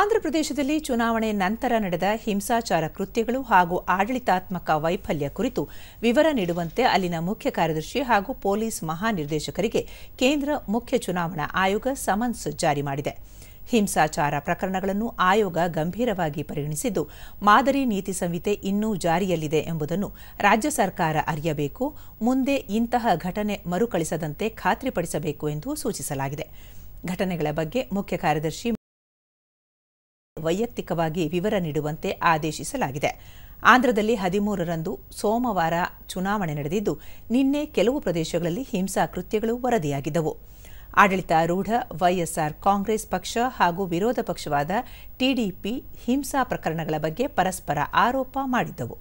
ಆಂಧ್ರಪ್ರದೇಶದಲ್ಲಿ ಚುನಾವಣೆ ನಂತರ ನಡೆದ ಹಿಂಸಾಚಾರ ಕೃತ್ಯಗಳು ಹಾಗೂ ಆಡಳಿತಾತ್ಮಕ ವೈಫಲ್ಯ ಕುರಿತು ವಿವರ ನೀಡುವಂತೆ ಅಲ್ಲಿನ ಮುಖ್ಯ ಕಾರ್ಯದರ್ಶಿ ಹಾಗೂ ಪೊಲೀಸ್ ಮಹಾನಿರ್ದೇಶಕರಿಗೆ ಕೇಂದ್ರ ಮುಖ್ಯ ಚುನಾವಣಾ ಆಯೋಗ ಸಮನ್ಸ್ ಜಾರಿ ಮಾಡಿದೆ ಹಿಂಸಾಚಾರ ಪ್ರಕರಣಗಳನ್ನು ಆಯೋಗ ಗಂಭೀರವಾಗಿ ಪರಿಗಣಿಸಿದ್ದು ಮಾದರಿ ನೀತಿ ಸಂಹಿತೆ ಇನ್ನೂ ಜಾರಿಯಲ್ಲಿದೆ ಎಂಬುದನ್ನು ರಾಜ್ಯ ಸರ್ಕಾರ ಅರಿಯಬೇಕು ಮುಂದೆ ಇಂತಹ ಘಟನೆ ಮರುಕಳಿಸದಂತೆ ಖಾತ್ರಿಪಡಿಸಬೇಕು ಎಂದು ಸೂಚಿಸಲಾಗಿದೆ ಘಟನೆಗಳ ಬಗ್ಗೆ ಮುಖ್ಯ ಕಾರ್ಯದರ್ಶಿ ವೈಯಕ್ತಿಕವಾಗಿ ವಿವರ ನೀಡುವಂತೆ ಆದೇಶಿಸಲಾಗಿದೆ ಆಂಧ್ರದಲ್ಲಿ ಹದಿಮೂರರಂದು ಸೋಮವಾರ ಚುನಾವಣೆ ನಡೆದಿದ್ದು ನಿನ್ನೆ ಕೆಲವು ಪ್ರದೇಶಗಳಲ್ಲಿ ಹಿಂಸಾ ಕೃತ್ಯಗಳು ವರದಿಯಾಗಿದ್ದವು ಆಡಳಿತಾರೂಢ ವೈಎಸ್ಆರ್ ಕಾಂಗ್ರೆಸ್ ಪಕ್ಷ ಹಾಗೂ ವಿರೋಧ ಪಕ್ಷವಾದ ಟಿಡಿಪಿ ಹಿಂಸಾ ಪ್ರಕರಣಗಳ ಬಗ್ಗೆ ಪರಸ್ಪರ ಆರೋಪ ಮಾಡಿದ್ದವು